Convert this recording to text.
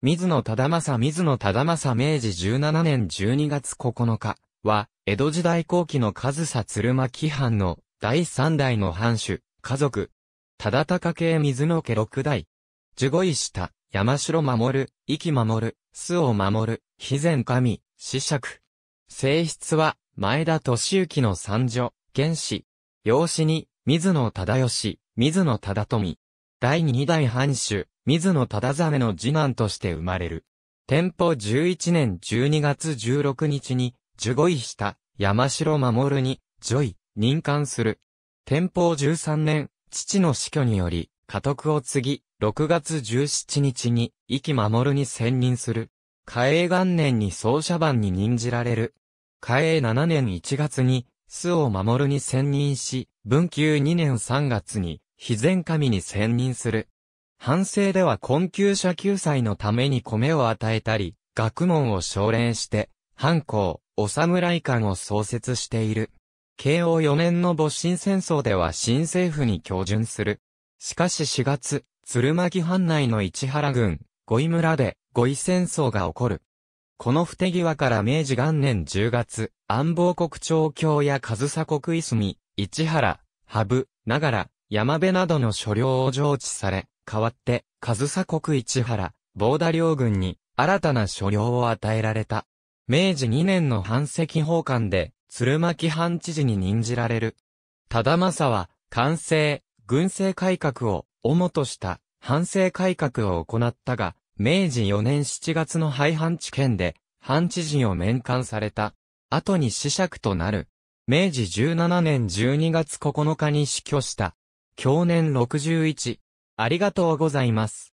水野忠政水野忠政明治17年12月9日は、江戸時代後期の上総鶴巻藩の第三代の藩主、家族、忠高系水野家六代、十五位下、山城守、息守、巣を守、る肥前神、死尺。性質は、前田敏之の三女、原子、養子に、水野忠義、水野忠富。第二代藩主、水野忠真の次男として生まれる。天保11年12月16日に、受護位した山城守に、女位、任官する。天保13年、父の死去により、家督を継ぎ、6月17日に、息守に専任する。嘉永元年に奏者番に任じられる。嘉永7年1月に、巣を守に専任し、文久2年3月に、非善神に専任する。反省では困窮者救済のために米を与えたり、学問を奨励して、藩校、お侍官を創設している。慶応4年の戊辰戦争では新政府に教準する。しかし4月、鶴巻藩内の市原郡、五井村で、五井戦争が起こる。この不手際から明治元年10月、安房国長教や上総国泉、市原、羽生、長良、山辺などの所領を上置され、代わって、上総国市原、防田領軍に、新たな所領を与えられた。明治2年の藩籍法官で、鶴巻藩知事に任じられる。忠政は、官政、軍政改革を、主とした、藩政改革を行ったが、明治4年7月の廃藩置県で、藩知事を免官された。後に死釈となる。明治17年12月9日に死去した、享年61。ありがとうございます。